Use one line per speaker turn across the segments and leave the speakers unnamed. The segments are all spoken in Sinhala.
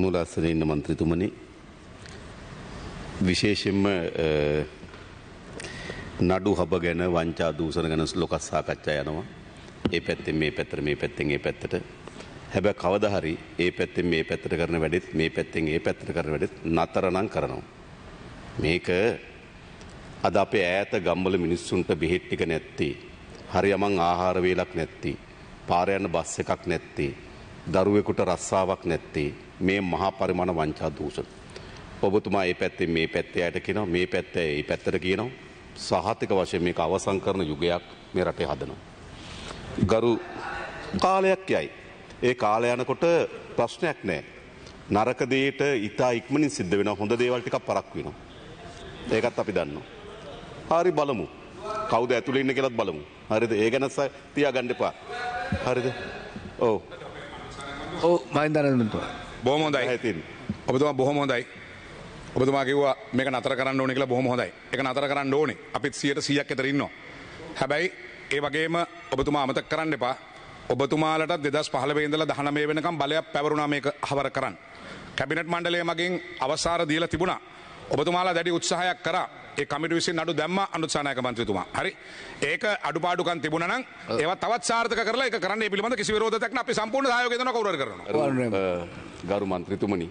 මූලාස්සනය ඉන්න මන්ත්‍රතුමනි විශේෂෙන්ම නඩු හබ ගැන වංචා දූසන ගැන ලොකස් සාකච්ඡා යනවා ඒ පැත්තෙන් මේ පැත්තර මේ පැත්තෙන් ඒ පැත්තට හැබැ කවදහරි ඒ පැත්තෙන් මේ පැත්තට කරන වැඩෙත් මේ පැත්තෙන් ඒ පැත්තට කරන වැඩෙත් නතරනම් කරනවා. මේක අද අපේ ඈත ගම්බල මිනිස්සුන්ට බෙහෙට්ටික නැත්තේ. හරි යමන් ආහාර වේලක් නැත්ති. පාරයන්න බස් එකක් නැත්තේ. දරුවෙකුට රස්සාවක් නැත්තේ මේ මහා පරිමාණ වංචා දූෂණ. ඔබතුමා ඒ පැත්තේ මේ පැත්තේ අයට කියනවා මේ පැත්තේ ඒ පැත්තට කියනවා සහතික වශයෙන් මේක අවසන් කරන යුගයක් මේ රටේ හදනවා. ගරු කාලයක් යයි. ඒ කාලය යනකොට ප්‍රශ්නයක් නැහැ. නරක දෙයට ඊතා ඉක්මනින් සිද්ධ වෙනවා. හොඳ දේවල් ටිකක් පරක් වෙනවා. ඒකත් අපි දන්නවා. හරි බලමු. කවුද ඇතුළේ ඉන්නේ කියලාත් බලමු. හරිද? ඒ ගැන තියාගන්න එපා. හරිද? ඔව්. ඔව් මහින්දානන්දතුමා. බොහොම හොඳයි. ඔබතුමා බොහොම හොඳයි. ඔබතුමා කිව්වා මේක නතර කරන්න ඕනේ කියලා බොහොම හොඳයි. ඒක නතර කරන්න ඕනේ. අපිත් 100%ක් විතර ඉන්නවා. හැබැයි ඒ වගේම ඔබතුමා අමතක කරන්න එපා. ඔබතුමාලට දෙදස් පහලවේ ඉඳලා දහනමේ වෙනකම් බලයක් පැවරුණා මේක හවර කරන්න. කැබිනට් මණ්ඩලය මගින් අවසාර දීලා තිබුණා. ඔබතුමාලා දැඩි උත්සාහයක් කරා ඒ කමිට විසින් අඩු දැම්ම අනුත්සානයක මන්ත්‍රතුමා හරි ඒක අඩුපාඩුකන් තිබුණන ඒව තවත් සාර්ථක කරලා එක කරන්න පිළිබඳ කිසි විරෝධයක් අපි සම්පූර්ණ සහයෝගය දෙනවා කවුරු කරනවා ගරු මන්ත්‍රීතුමනි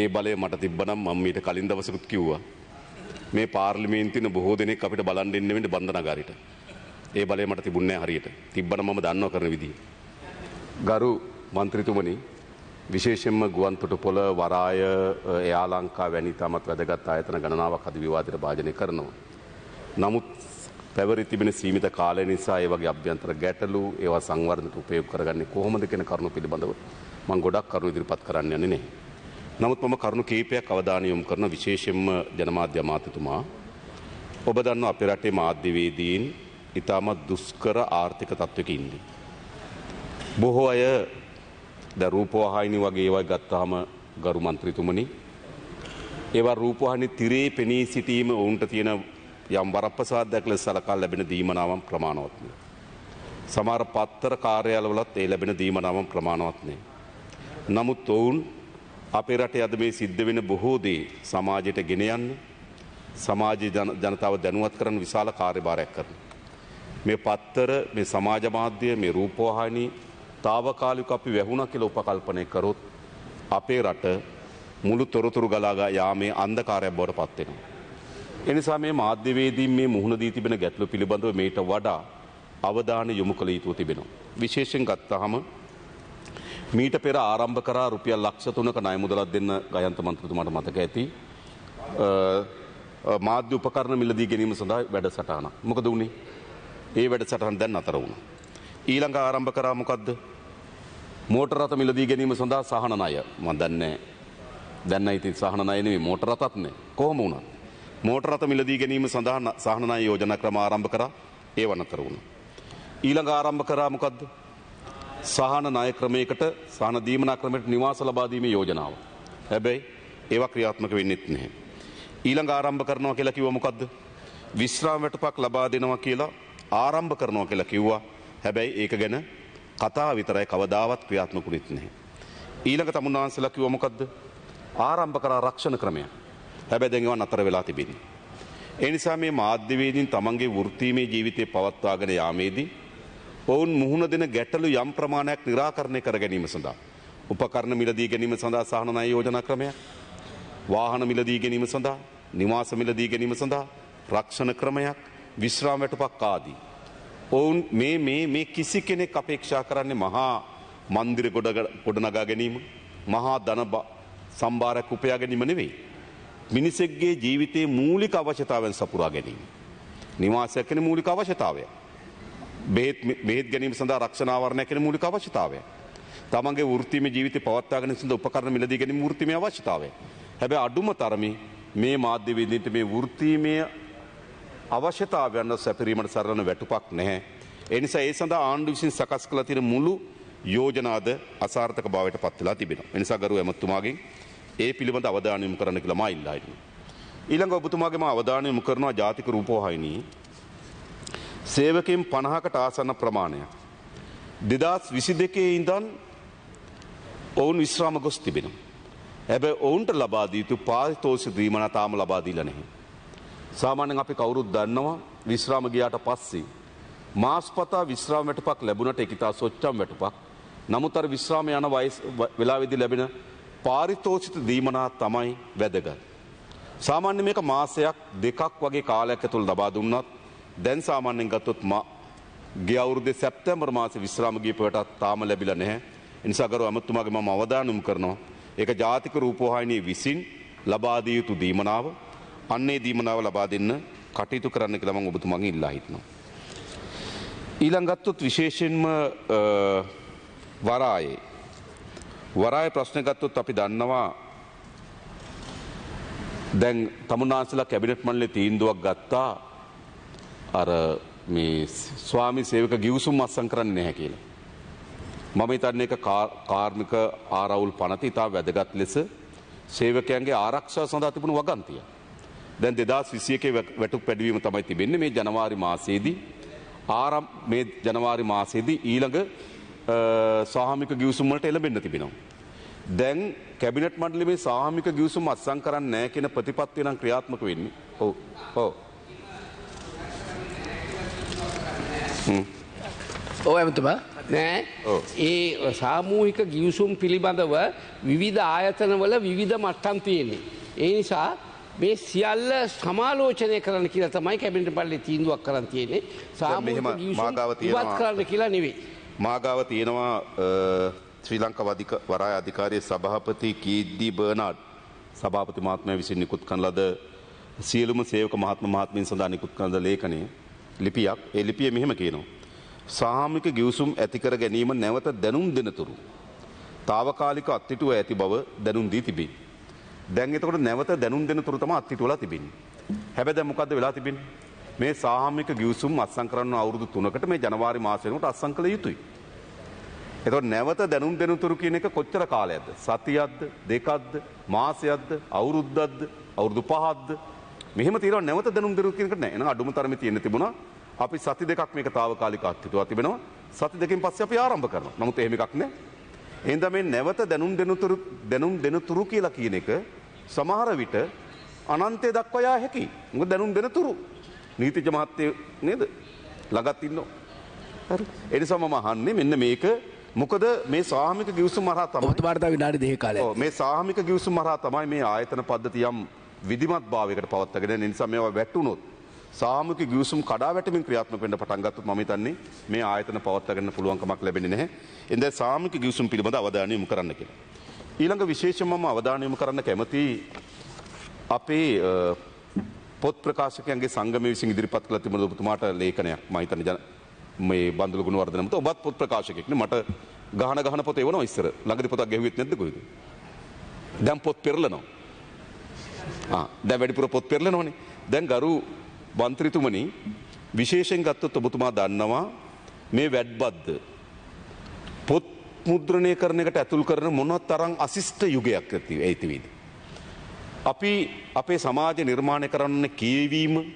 ඒ බලය මට තිබ්බනම් මම ඊට කලින් දවසකුත් කිව්වා මේ පාර්ලිමේන්තින බොහෝ දෙනෙක් අපිට බලන් ඉන්න වෙන්නේ බන්ධනාගාරයට ඒ බලය මට තිබුණේ නැහැ හරියට තිබ්බනම් මම දන්නවා කරන විදිය ගරු මන්ත්‍රීතුමනි විශේෂෙන්ම ගුවන් තොටුපොළ වරාය එයාලංකා වැනි තමත් වැදගත් ආයතන ගණනාවක් අද විවාදයට භාජනය කරනවා. නමුත් පැවරි තිබෙන සීමිත කාලය නිසා ඒ වගේ අභ්‍යන්තර ගැටලු ඒවා සංවර්ධනට උපයෝග කරගන්නේ කොහොමද කියන කරුණු පිළිබඳව මම ගොඩක් කරුණු ඉදිරිපත් කරන්න යන්නේ නැහැ. නමුත් මම කරුණු කීපයක් අවධානය යොමු කරන විශේෂයෙන්ම ජනමාධ්‍ය අමාත්‍යතුමා ඔබ දන්නවා අපේ රටේ මාධ්‍යවේදීන් ඉතාමත් දුෂ්කර ආර්ථික තත්ත්වයක ඉන්නේ. බොහෝ අය ද රූපවාහිනි වගේ ඒවා ගත්තාම ගරු මන්ත්‍රීතුමනි ඒවා රූපවාහිනි තිරේ පෙනී සිටීම ඔවුන්ට තියෙන යම් වරප්‍රසාදයක් ලෙස සලකා ලැබෙන දීමනාවම් ප්‍රමාණවත් නෑ. සමහර පත්තර කාර්යාලවලත් ඒ ලැබෙන දීමනාවම් ප්‍රමාණවත් නෑ. නමුත් ඔවුන් අපේ රටේ අද මේ සිද්ධ වෙන බොහෝ දේ සමාජයට ගෙන යන්න සමාජ ජනතාව දැනුවත් කරන විශාල කාර්යභාරයක් කරන. මේ පත්තර මේ සමාජ මාධ්‍ය මේ රූපවාහිනී තාවකාලික අපි වැහුණ කියල උපකල්පනය කරොත් අපේ රට මුළු තොරතුරු ගලාගා යාමේ අන්දකාරයක් බවට පත්වෙනවා. එනිසා මේ මාධ්‍යවේදීන් මේ මුහුණ දී තිබෙන ගැටලු පිළිබඳව මේට වඩා අවධාන යොමු කළ යුතුව තිබෙනවා. විශේෂෙන් ගත්තහම මීට පෙර ආරම්භ කරා රුපියල් ලක්ෂ තුනක ණය මුදලක් දෙන්න ගයන්ත මන්ත්‍රතුමාට මතක ඇති මාධ්‍ය උපකරණ මිලදී ගැනීම සඳහා වැඩසටහන. මොකද උනේ? ඒ වැඩසටහන දැන් අතර වුණා. ඊළඟ ආරම්භ කරා මොකක්ද මෝටරත මිලදී ගැනීම සඳහා සහන අය මදන්නේ දැන්න ඉතින් සහන අයනේ මෝටරතත්නේ කොහොම වුණත් මෝටරත මිලදී ගැනීම සඳහා සහන අය යෝජන ක්‍රම ආරම්භ කරා ඒ වනතර වුණා ඊළඟ ආරම්භ කරා මොකද්ද සහන ණය ක්‍රමයකට සහන දීමනා ක්‍රමයට නිවාස ලබා දීමේ යෝජනාව. හැබැයි ඒවා ක්‍රියාත්මක වෙන්නෙත් නැහැ. ඊළඟ ආරම්භ කරනවා කියලා කිව්ව මොකද්ද? විශ්‍රාම වැටුපක් ලබා දෙනවා කියලා ආරම්භ කරනවා කියලා කිව්වා. හැබැයි ඒක ගැන කතා විතරයි කවදාවත් ක්‍රියාත්මකුණෙත් නැහැ. ඊළඟ තමුන් වහන්සේලා කිව්ව මොකද්ද? ආරම්භ කරා රක්ෂණ ක්‍රමය. හැබැයි දැන් ඒවා නතර වෙලා තිබෙන්නේ. ඒ නිසා මේ මාධ්‍යවේදීන් තමන්ගේ වෘත්තීමේ ජීවිතය පවත්වාගෙන යාමේදී ඔවුන් මුහුණ දෙන ගැටලු යම් ප්‍රමාණයක් නිරාකරණය කර ගැනීම සඳහා උපකරණ මිලදී ගැනීම සඳහා සහනනය යෝජනා ක්‍රමයක් වාහන මිලදී ගැනීම සඳහා නිවාස මිලදී ගැනීම සඳහා රක්ෂණ ක්‍රමයක් විශ්‍රාම වැටුපක් ආදී ඔවුන් මේ මේ මේ කිසි කෙනෙක් අපේක්ෂා කරන්නේ මහා මන්දිර ගොඩ ගොඩනගා ගැනීම මහා ධන සම්භාරයක් උපයා ගැනීම නෙවෙයි. මිනිසෙක්ගේ ජීවිතයේ මූලික අවශ්‍යතාවන් සපුරා ගැනීම. නිවාසයක් කෙන මූලික අවශ්‍යතාවය. බෙහෙත් බෙහෙත් ගැනීම සඳහා රක්ෂණාවරණයක් කෙන මූලික අවශ්‍යතාවය. තමන්ගේ වෘත්තීමේ ජීවිතය පවත්වාගෙන සිට උපකරණ මිලදී ගැනීම වෘත්තීමේ අවශ්‍යතාවය. හැබැයි අඩුම තරමේ මේ මාධ්‍ය වේදින්ට මේ වෘත්තීමේ අවශ්‍යතාවයන්න සැපරීමට සරණ වැටුපක් නැහැ. එනිසා ඒ සඳ ආණ්ඩු විසින් සකස් කළ තිර මුළු යෝජනාද අසාර්ථක භාවට පත්වෙලා තිබෙන. එනිසා ගරු ඇමත්තුමාගේ ඒ පිළිබඳ අවධානයම් කරන කියලම ඉල්ලායින්න. ඊළඟ ඔබතුමාගේම අවධානයම කරනවා ජාතික රූපෝහයිනී. සේවකින් පණහකට ආසන්න ප්‍රමාණය. දෙදස් විසි දෙකේ ඉඳන් ඔවුන් විශ්‍රාම ගොස් තිබෙන. හැබැ ඔවුන්ට ලබාදීතු පාතෝසි දීමන තාම ලබාදීලනෙහි. සාමාන්‍යයෙන් අපි කවුරුත් දන්නවා විශ්‍රාම ගියාට පස්සේ මාස්පතා විශ්‍රාම වැටුපක් ලැබුණට ඒකිතා සොච්චම් වැටුපක්. නමුත් අර විශ්‍රාම යන වයස වෙලාවේදී ලැබෙන පාරිතෝෂිත දීමනා තමයි වැදගත්. සාමාන්‍ය මේක මාසයක් දෙකක් වගේ කාලයක් ඇතුළත ලබා දුන්නත් දැන් සාමාන්‍යයෙන් ගත්තොත් ගේ අවුරුද්දේ සැප්තැම්බර් මාසේ විශ්‍රාම ගියපුවටත් තාම ලැබිලා නැහැ. ඒ නිසා ගරු අමතුමාගේ මම අවධානය යොමු කරනවා. ඒක ජාතික රූපවාහිනියේ විසින් ලබා දිය යුතු දීමනාව අන්නේ දීමනාව ලබා දෙන්න කටයුතු කරන්න කියලා මම ඔබතුමාගෙන් ඉල්ලා හිටිනවා. ඊළඟ ගත්තොත් විශේෂයෙන්ම වරායේ වරාය ප්‍රශ්න ගත්තොත් අපි දන්නවා දැන් තමුන්නාන්සලා කැබිනට් මණ්ඩලේ තීන්දුවක් ගත්තා අර මේ ස්වාමි සේවක ගිවිසුම් අත්සන් කරන්නේ නැහැ කියලා. මම හිතන්නේ එක කාර්මික ආරවුල් පනත ඉතා වැදගත් ලෙස සේවකයන්ගේ ආරක්ෂා සඳහා තිබුණු වගන්තියක්. දැන් දෙදස් විසියක වැටුක් පැඩවීම තමයි තිබෙන්නේ මේ ජනවාරි මාසයේදී ආරම් මේ ජනවාරි මාසයේදී ඊළඟ සාහමික ගිවසුම් වලට එළඹෙන්න තිබෙනවා. දැන් කැබිනට් මණ්ඩලයේ සාහමික ගිවසුම් අත්සන් කරන්නේ නැහැ කියන ප්‍රතිපත්තිය නම් ක්‍රියාත්මක වෙන්නේ. ඔව්. ඔව්. ඔව් එමෙතුමා නෑ ඒ සාමූහික ගිවසුම් පිළිබඳව විවිධ ආයතනවල විවිධ මට්ටම් තියෙන්නේ. ඒ නිසා මේ සියල්ල සමාලෝචනය කරන කියලා තමයි කැබිට පල්ලි තීන්දුවක් කරන් තියන්නේ සාමහම මාගාවතිය කරන්න කියලා නෙවේ. මාගාව තියෙනවා ශ්‍රී ලංකා වධික වරා අධිකාරය සභාපති කීද්දී බර්නාඩ් සභාපති මාත්මය විසින් නිකුත් කන ලද සියලුම සේවක මහත්ම මහත්මින් සඳහා නිකුත් කරන ලේඛනය ලිපියක් ඒ ලිපිය මෙහෙම කියනවා. සාමික ගිවිසුම් ඇතිකර ගැනීම නැවත දැනුම් දෙනතුරු. తాවකාලික අත්තිටුව ඇති බව දැනුම් දී තිබේ. දැන් එතකොට නැවත දැනුම් දෙන තුරු තමයි අත්හිටුවලා තිබෙන්නේ. හැබැයි දැන් මොකද්ද වෙලා තිබෙන්නේ? මේ සාහමික ගිවිසුම් අත්සන් කරන අවුරුදු 3කට මේ ජනවාරි මාසය වෙනකොට අත්සන් කළ යුතුයි. එතකොට නැවත දැනුම් දෙන තුරු කියන එක කොච්චර කාලයක්ද? සතියක්ද? දෙකක්ද? මාසයක්ද? අවුරුද්දක්ද? අවුරුදු පහක්ද? මෙහෙම තියෙනවා නැවත දැනුම් දෙනු කියන එකට නෑ. එහෙනම් අඩුම තරමේ තියෙන තිබුණා. අපි සති දෙකක් මේක తాවකාලික අත්හිටුවා තිබෙනවා. සති දෙකෙන් පස්සේ අපි ආරම්භ කරනවා. නමුත් එහෙම එකක් නෑ. එහෙනම් මේ නැවත දැනුම් දෙනුතුරු දැනුම් දෙනුතුරු කියලා කියන එක සමහර විට අනන්තය දක්වා යා හැකි. මොකද දැනුම් දෙන තුරු නීතිජ මහත්තයෝ නේද? ළඟත් ඉන්නවා. හරි. ඒ නිසා මම අහන්නේ මෙන්න මේක මොකද මේ සාමික ගිවිසුම් හරහා තමයි ඔබතුමාට විනාඩි දෙක කාලයක්. ඔව් මේ සාමික ගිවිසුම් හරහා තමයි මේ ආයතන පද්ධතිය යම් විධිමත් භාවයකට පවත්වාගෙන යන නිසා මේවා වැටුනොත් සාමික ගිවිසුම් කඩා වැටෙමින් ක්‍රියාත්මක වෙන්න පටන් ගත්තොත් මම හිතන්නේ මේ ආයතන පවත්වාගෙන පුළුවන්කමක් ලැබෙන්නේ නැහැ. එඳ සාමික ගිවිසුම් පිළිබඳ අවධානය යොමු කරන්න කියලා. ඊළඟ විශේෂමම අවධානයම කරන්න කැමති අපේ පොත් ප්‍රකාශකයන්ගේ සංගම විසින් ඉදිරිපත් කළ තිබුණ ඔබතුමාට ලේඛනයක් මම හිතන්නේ ජන මේ බන්දුල ගුණවර්ධන මත ඔබත් පොත් ප්‍රකාශකෙක් නේ මට ගහන ගහන පොතේ වුණා ඉස්සර ළඟදී පොතක් ගෙවුවෙත් නැද්ද කොහෙද දැන් පොත් පෙරලනවා දැ වැඩිපුර පොත් පෙරල නොනේ දැන් ගරු බන්ත්‍රිතුමනි විශේෂෙන් ගත්තොත් ඔබතුමා දන්නවා මේ වැඩ්බද්ද මුද්‍රණය කරනකට ඇතුල් කරන මොන තරං අසිිෂ්ට යුගයක් ඇති ඇතිවීද. අපි අපේ සමාජ නිර්මාණය කරන්න කියවීම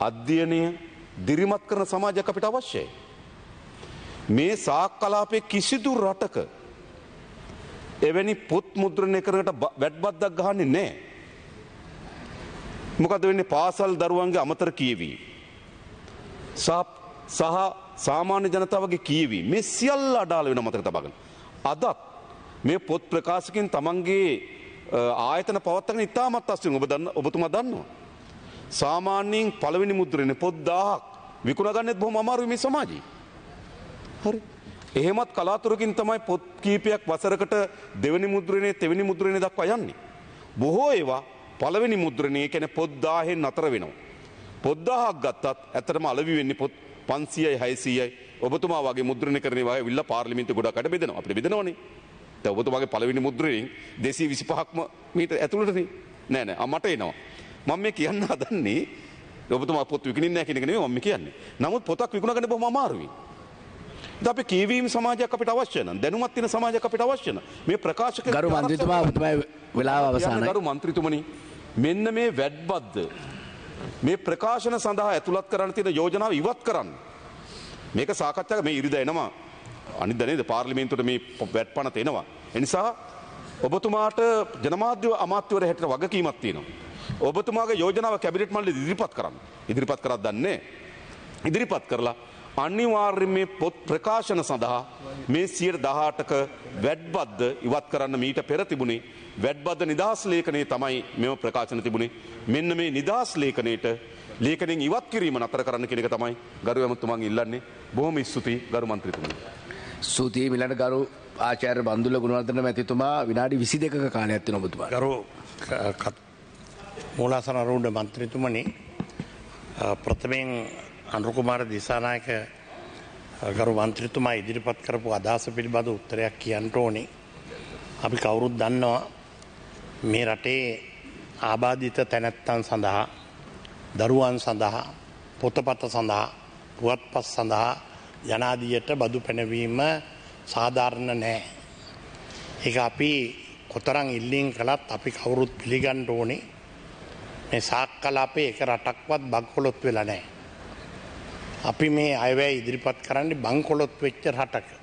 අධ්‍යයනය දිරිමත් කරන සමාජයක් අපිට අවශ්‍යය. මේ සාක් කලාපේ කිසිදු රටක එවැනි පුත් මුද්‍රණය කරනට වැඩ්බද්දක් ගහන්නේ නෑ. මොකද වෙන්නේ පාසල් දරුවන්ගේ අමතර කියවී. සහ සාමාන්‍ය ජනතාවගේ කියවී මේ සියල්ල අඩාල වෙන මතක තබාගන්න. අදත් මේ පොත් ප්‍රකාශකින් තමන්ගේ ආයතන පවත්තගෙන ඉතාමත් අස්සෙන් ඔබ දන්න ඔබතුමා දන්නවා. සාමාන්‍යයෙන් පළවෙනි මුද්‍රණය පොත් දාහක් විකුණගන්නෙත් බොහොම අමාරුයි මේ සමාජයේ. හරි. එහෙමත් කලාතුරකින් තමයි පොත් කීපයක් වසරකට දෙවෙනි මුද්‍රණය තෙවෙනි මුද්‍රණය දක්වා යන්නේ. බොහෝ ඒවා පළවෙනි මුද්‍රණය කියන්නේ පොත් 1000න් අතර වෙනවා. පොත් 1000ක් ගත්තත් ඇත්තටම අලවි වෙන්නේ පොත් පන්සියයි හයිසීයයි ඔබතුමා වගේ මුද්‍රණ කරන වය විල්ල පාර්ලිමින්තු ගොඩකට බෙදෙන අපට බෙදනවනේ ත ඔබතුමාගේ පලවෙනි මුද්‍රයෙන් දෙසී විසි පහක්ම මීට ඇතුළටන නෑනෑ අමට එනවා. මම මේ කියන්න හදන්නේ ඔබතුමා පොත් විකිනින් නෑ කෙනෙකනේ මම කියන්නේ. නමුත් පොතක් විකුණගන්න බොහොම අමාරුයි. අප කීවීම සමාජයක් අපිට අවශ්‍යන දැනුමත් තින සමාජයක් අපිට අවශ්‍යන මේ ප්‍රකාශක ගරු මන්ත්‍රතුමා තුමයි වෙලා අවසාන ගරු මන්ත්‍රතුමනි මෙන්න මේ වැඩ්බද්ද මේ ප්‍රකාශන සඳහා ඇතුළත් කරන්න තියෙන යෝජනාව ඉවත් කරන්න. මේක සාකච්ඡාවක මේ ඉරිදා එනවා. අනිද්දා නේද පාර්ලිමේන්තුවට මේ වැට්පණ තේනවා. ඒ නිසා ඔබතුමාට ජනමාධ්‍ය අමාත්‍යවරයා හැටියට වගකීමක් තියෙනවා. ඔබතුමාගේ යෝජනාව කැබිනට් මණ්ඩලෙ ඉදිරිපත් කරන්න. ඉදිරිපත් කරක් දන්නේ. ඉදිරිපත් කරලා අනිවාර්ය මේ පොත් ප්‍රකාශන සඳහා මේ සියයට දහටක වැඩ්බද්ද ඉවත් කරන්න මීට පෙර තිබුණේ වැඩ්බද්ද නිදහස් ලේඛනයේ තමයි මෙම ප්‍රකාශන තිබුණේ මෙන්න මේ නිදහස් ලේඛනයේට ලේඛනයෙන් ඉවත් කිරීම නතර කරන්න කියන එක තමයි ගරු ඇමතුමන් ඉල්ලන්නේ බොහොම ස්තුතියි ගරු මන්ත්‍රීතුමනි ස්තුතියි මිලට ගරු ආචාර්ය බන්දුල ගුණවර්ධන මැතිතුමා විනාඩි 22ක කාලයක් තියෙන ඔබතුමා ගරු මූලාසන අරුණ මන්ත්‍රීතුමනි ප්‍රථමයෙන් අනුකුමාර දිසානායක ගරු මන්ත්‍රතුමා ඉදිරිපත් කරපු අදහස පිළිබඳ උත්තරයක් කියන්ට ඕනේ. අපි කවුරුත් දන්නවා මේ රටේ ආබාධිත තැනැත්තන් සඳහා දරුවන් සඳහා පොතපත සඳහා පුවත් පස් සඳහා ජනාදියට බදු පැනවීම සාධාරණ නෑ. එක අපි කොතරං ඉල්ලිං කළත් අපි කවුරුත් පිළිගන්න ඕනේ මේ සාක් කලාපේ එක රටක්වත් බක්කොලොත් වෙලා නෑ. අපි මේ අයවැය ඉදිරිපත් කරන්නේ බංකොලොත් වෙච්ච රටක.